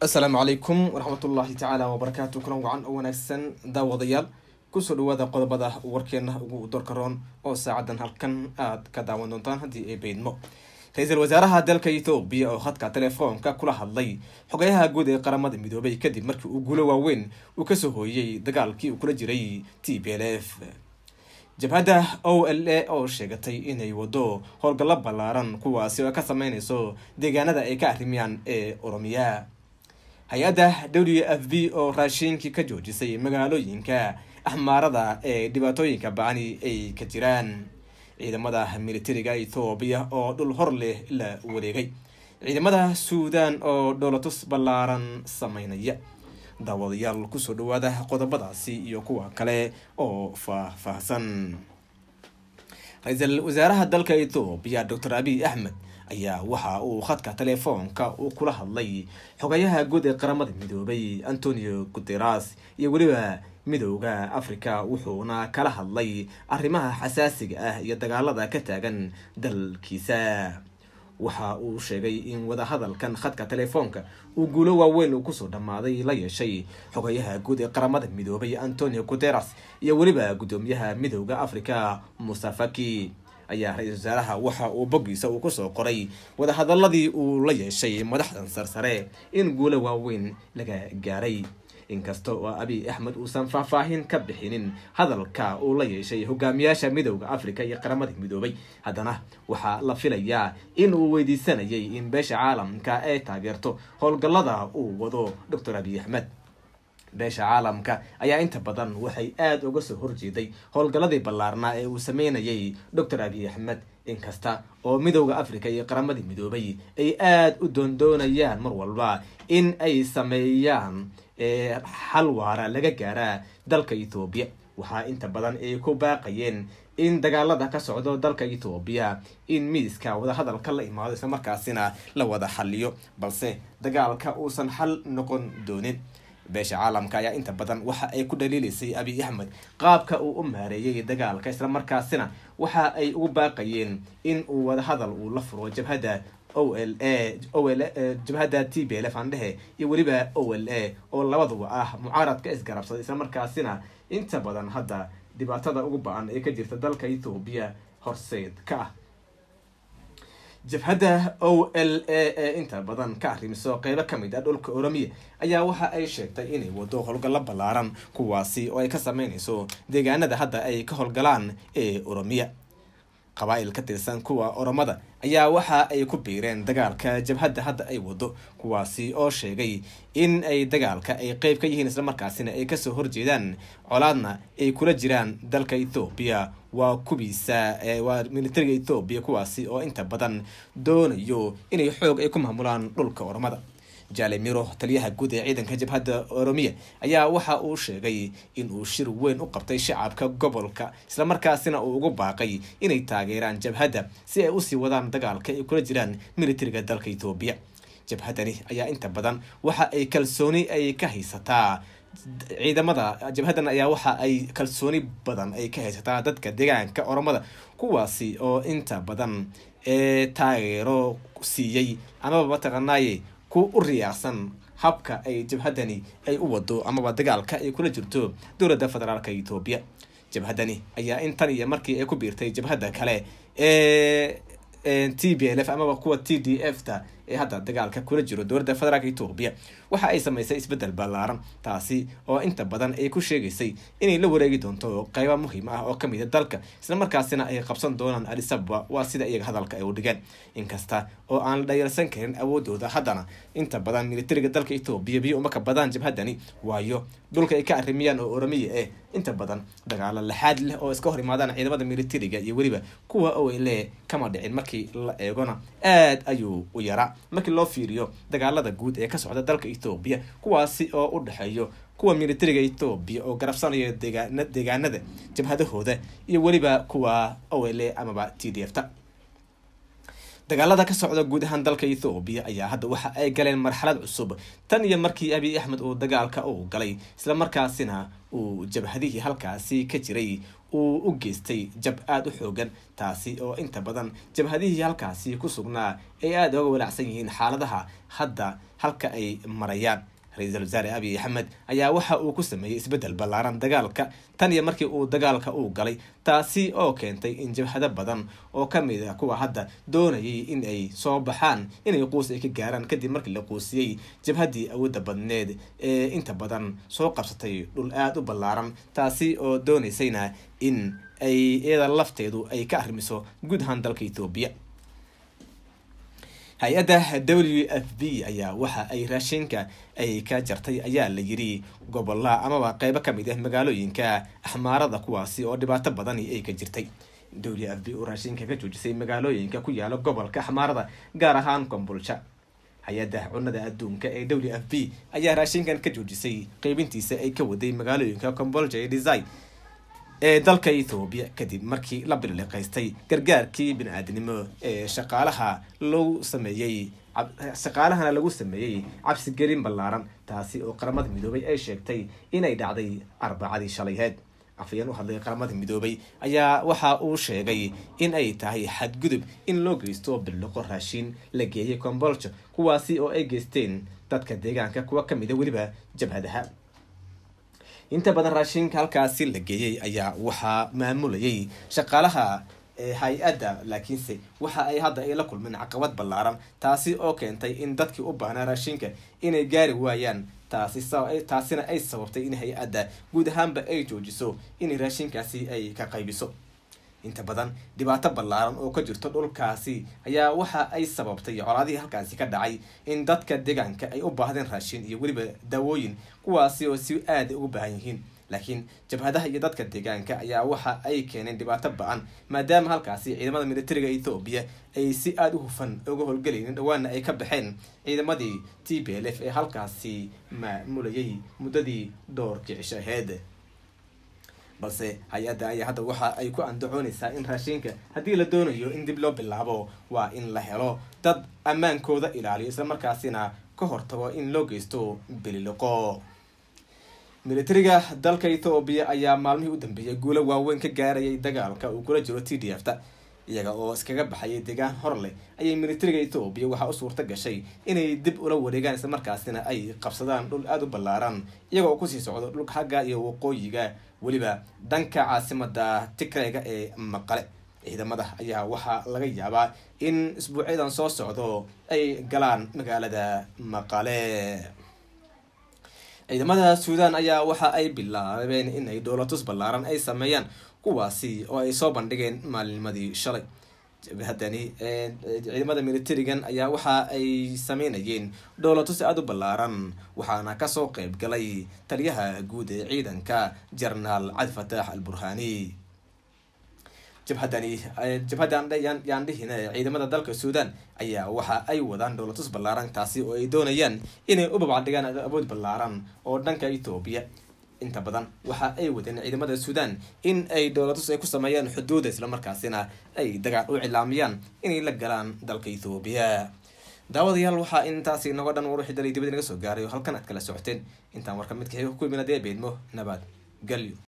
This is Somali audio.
asalaamu calaykum waraxmatullaahi tacaala wabarakaatu kulan wacan oo wanaagsan daawadayaal kusoo dhawaada qodobada warkeena ugu doorka roon oo saacadan halkan aad ka daawan doontaan haddii ay beydmo ra-iisul wasaaraha dalka ethoobiya oo khadka telefoonka kula hadlay xogeyaha guud ee qaramada midoobay kadib markii uu guulo waaweyn uu kasoo hooyey dagaalkii uu kula jiray t b l f jabhadda o l a oo sheegatay inay wado howlgallo ballaaran kuwaasi oo ka sameyneyso deegaanada ay ka arimayaan ee oromiya hay-adda w f b oo raashiinkii ka joojisay magaalooyinka axmaarada ee dhibaatooyinka bacani ay ka jiraan ciidamada militariga ethoobiya oo dhul hor leh la wareegay ciidamada suudan oo dhoolatus ballaaran sameynaya daawadayaal kusoo dhawaada qodobadaasi iyo kuwa kale oo faahfaahsan ra-iisul wasaaraha dalka ethoobiya docor abiy axmed ayaa waxa uu khadka telefoonka kula hadlay xogayaha guud ee qaramada midoobay antonio guteras iyo weliba midowda afrika wuxuuna kala hadlay arrimaha xasaasiga ah iyo dagaalada ka taagan dalkiisa waxa uu sheegay in wadahadalkan khadka telefoonka uu guulo waaweyn uu kusoo dhammaaday la yeeshay xogayaha guud ee qaramada midoobay antonio guteras iyo weliba guddoomiyaha midowda afrika musafaki ayaa ra-isul wasaaraha waxa uu boggiisa uu kusoo qoray wadahadaladii uu la yeeshay madaxdan sarsare in guulo waaweyn laga gaaray inkasta oo abiy axmed uusan faahfaahin ka bixinin hadalka uu la yeeshay hogaamiyaasha midowda afrika iyo qaramadii midoobay haddana waxaa la filayaa in uu weydiisanayay in beesha caalamka ay taageerto howlgallada uu wado doctor abiy axmed beesha caalamka ayaa inta badan waxay aada uga soo horjeeday howlgalladii ballaarnaa ee uu sameynayay docor abiy axmed inkasta oo midowda africa iyo qaramadii midoobay ay aada u doondoonayaan mar walba in ay sameeyaan xal waara laga gaaraa dalka ethoobiya waxaa inta badan ay ku baaqayeen in dagaalada ka socdo dalka ethoobiya in miiska wadahadalka la imaado isla markaasina la wada xaliyo balse dagaalka uusan xal noqon doonin beesha caalamka ayaa inta badan waxa ay ku dhaliilaysay abiy axmed qaabka uu u maareeyay dagaalka isla markaasina waxa ay ugu baaqayeen in uu wadahadal uu la furo jabhada o l a o l jabhadda t b l f aan dhehe iyo weliba o l a oo labaduba ah mucaaradka isgarabsaday isla markaasina inta badan hadda dhibaatada ugu ba-an ee ka jirta dalka ethoobiya horseed ka ah jabhadda o l a ee inta badan ka arrimiso qaybo ka mid ah dhulka oromiya ayaa waxa ay sheegtay inay waddo howlgallo ballaaran kuwaasi oo ay ka sameynayso deegaanada hadda ay ka howlgalaan ee oromiya qabaa'il ka tirsan kuwa oromada ayaa waxa ay ku biireen dagaalka jabhadda hadda ay wado kuwaasi oo sheegay in ay dagaalka ay qayb ka yihiin islamarkaasina ay kasoo horjeedaan colaadna ay kula jiraan dalka ethoobiya waa kuwiisa waa militariga ethoobiya kuwaasi oo inta badan doonayo inay xoog ay ku maamulaan dhulka oromada jale miro taliyaha guud ee ciidanka jabhadda oromiya ayaa waxa uu sheegay in uu shir weyn u qabtay shacabka gobolka islamarkaasina uu ugu baaqay inay taageeraan jabhadda si ay usii wadaan dagaalka ay kula jiraan militariga dalka etoobiya jabhadani ayaa inta badan waxa ay kalsooni ay ka haysataa ciidamada jabhaddan ayaa waxa ay kalsooni badan ay ka haysataa dadka degaanka oromada kuwaasi oo inta badan ee taageero siiyey amaba mataqanaaye kuwa u riyaaqsan habka ay jabhadani ay u wado amaba dagaalka ay kula jirto dowladda federaalka etoobiya jabhadani ayaa intan iyo markii ay ku biirtay jabhadda kale ee t b l f amaba kuwa t d f ta ee hadda dagaalka kula jiro dowladda federaalka etoobiya waxa ay samaysay isbeddel ballaaran taasi oo inta badan ay ku sheegaysay inay la wareegi doonto qayba muhiim ah oo ka mid a ah dalka islamarkaasina ay qabsan doonaan adisababa waa sida iyaga hadalka ay u dhigeen inkasta oo aan la dhayalsan karin awoodooda haddana inta badan militariga dalka etoobiya biyo uma kabadaan jabhadani waayo dhulka ay ka arrimiyaan oo oramiya eh inta badan dagaalo laxaad leh oo iska hor imaadaan ciidamada militariga iyo weliba kuwa oo ay kama dhicin markii la eegona aad ayuu u yaraa markii loo fiiriyo dagaalada guud ee ka socda dalka etoobiya kuwaasi oo u dhexeeyo kuwa militariga etoobiya oo garabsanaya deegaana deegaanada jabhadahooda iyo weliba kuwa o l a amaba t d f ta dagaalada ka socda guud ahaan dalka ethoobiya ayaa hadda waxa ay galeen marxalad cusub tan iyo markii abiy axmed uu dagaalka uu galay isla markaasina uu jabhadihii halkaasi ka jiray uu u geystay jab aada u xoogan taasi oo inta badan jabhadihii halkaasi ku sugnaa ay aada uga walaacsan yihiin xaaladaha hadda halka ay marayaan ra-iisul wasaare abiy axmed ayaa waxa uu ku sameeyey isbeddel ballaaran dagaalka tan iyo markii uu dagaalka uu galay taasi oo keentay in jabhado badan oo ka mid a ah kuwa hadda doonayay in ay soo baxaan inay quus ay ka gaaraan kadib markii la quusiyey jabhadii awoodda badneed ee inta badan soo qabsatay dhul aada u ballaaran taasi oo doonaysayna in ay iyada lafteedu ay ka arrimiso guud ahaan dalka ethoobiya hay-adda w f b ayaa waxa ay raashinka ay ka jartay ayaa la yiri gobolla amaba qeybo kamid ah magaalooyinka axmaarada kuwaasi oo dhibaato badani ay ka jirtay w f b oo raashinka ka joojisay magaalooyinka ku yaala gobolka axmaarada gaar ahaan kombulsha hay-adda cunada adduunka ee w f b ayaa raashinkan ka joojisay qeybintiisa ay ka waday magaalooyinka kombolja ee desai ee dalka ethoobiya kadib markii la billiqaystay gargaarkii bini-aadnimo ee shaqaalaha lagu sameeyey shaqaalahana lagu sameeyey cabsigelin ballaaran taasi oo qaramada midoobay ay sheegtay inay dhacday arbacadii shalayheed afayeen u hadlay qaramada midoobay ayaa waxa uu sheegay in ay tahay xadgudub in loo geysto billiqo raashiin la geeyey kombolja kuwaasi oo ay geysteen dadka deegaanka kuwa ka mida weliba jabhadaha inta badan raashinka halkaasi la geeyey ayaa waxaa maamulayay shaqaalaha hay-adda laakiinse waxa ay hadda ay la kulmeen caqabad ballaaran taasi oo keentay in dadkii u baahnaa raashinka inay gaari waayaan taasina ay sababtay in hay-adda guud ahaanba ay joojiso in raashinkaasi ay ka qaybiso inta badan dhibaato ballaaran oo ka jirto dhulkaasi ayaa waxa ay sababtay colaadihii halkaasi ka dhacay in dadka deegaanka ay u baahdeen raashin iyo weliba daawooyin kuwaasi oo si aad ugu baahan yihiin laakiin jabhadaha iyo dadka deegaanka ayaa waxa ay keeneen dhibaato ba-an maadaama halkaasi ciidamada militariga ethoobiya ay si aada u hufan uga howlgelayeen dhowaana ay ka baxeen ciidamadii t b l f ee halkaasi maamulayay muddadii dhowrkii cisho aheed balse hay-adda ayaa hadda waxa ay ku andacoonaysaa in raashinka haddii la doonayo in dib loo bilaabo waa in la helo dad ammaankooda ilaaliyo islamarkaasina ka hortago in loo geysto bililiqo militariga dalka ethoobiya ayaa maalmihii u dambeeyay guulo waaweyn ka gaarayay dagaalka uu kula jiro t d f ta iyaga oo iskaga baxaya deegaan hor leh ayay militariga ethoobiya waxaa u suurta gashay inay dib ula wareegaan isla markaasina ay qabsadaan dhul aada u ballaaran iyaga kusii socdo dhulka xagga iyo waqooyiga weliba dhanka caasimada tigrayga ee maqale ciidamada ayaa waxaa laga yaabaa in isbuucyadan soo socdo ay galaan magaalada maqale ciidamada suudan ayaa waxa ay bilaabeen inay dhoolatus ballaaran ay sameeyaan kuwaasi oo ay soo bandhigeen maalinnimadii shalay jabhadani eh, ciidamada militarigan ayaa waxa ay sameynayeen dhoolatusi aada u ballaaran waxaana kasoo qeyb galay taliyaha guud ee ciidanka jarnaal cabdifatax fataax al burhaani jabhadani eh, jabhadda yaandhihin eh, ciidamada dalka suudan ayaa waxa ay wadaan dhoolatus ballaaran taasi oo ay doonayaan inay u babcadhigaan awood ballaaran oo dhanka etoobiya inta badan waxa ay wadeen ciidamada suudan in ay dowladus ay ku sameeyaan xuduuda islamarkaasina ay dagaal u cilaamiyaan inay la galaan dalka ethoobiya daawadayaal waxaa intaasi inagoo dhan war wixii dalay dibad inaga soo gaaray oo halkan aad kala socoteen intaan warka mid kaxi ku iminadee beedmo nabad galyo